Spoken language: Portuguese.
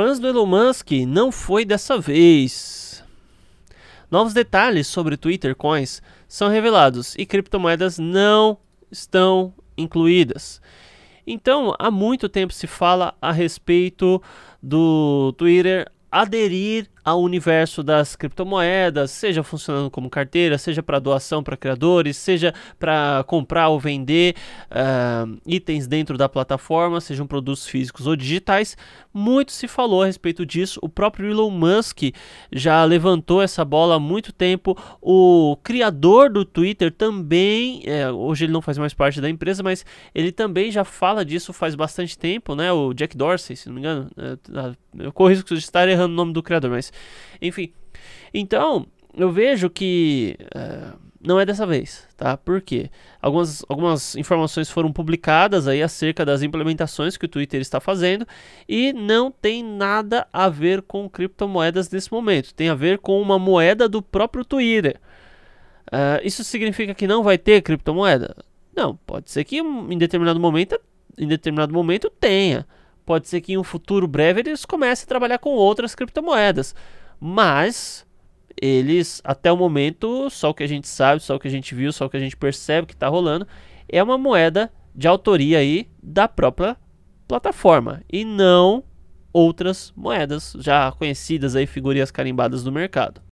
fãs do Elon Musk, não foi dessa vez. Novos detalhes sobre Twitter Coins são revelados e criptomoedas não estão incluídas. Então, há muito tempo se fala a respeito do Twitter aderir ao universo das criptomoedas, seja funcionando como carteira, seja para doação para criadores, seja para comprar ou vender uh, itens dentro da plataforma, sejam produtos físicos ou digitais. Muito se falou a respeito disso. O próprio Elon Musk já levantou essa bola há muito tempo. O criador do Twitter também, é, hoje ele não faz mais parte da empresa, mas ele também já fala disso faz bastante tempo, né? O Jack Dorsey, se não me engano, eh, tá, eu corro risco de estar errando o nome do criador, mas enfim. Então, eu vejo que. Uh, não é dessa vez, tá? Por quê? Algumas, algumas informações foram publicadas aí acerca das implementações que o Twitter está fazendo e não tem nada a ver com criptomoedas nesse momento. Tem a ver com uma moeda do próprio Twitter. Uh, isso significa que não vai ter criptomoeda? Não, pode ser que em determinado momento, em determinado momento tenha. Pode ser que em um futuro breve eles comecem a trabalhar com outras criptomoedas. Mas eles, até o momento, só o que a gente sabe, só o que a gente viu, só o que a gente percebe que está rolando, é uma moeda de autoria aí da própria plataforma e não outras moedas já conhecidas aí, figurinhas carimbadas do mercado.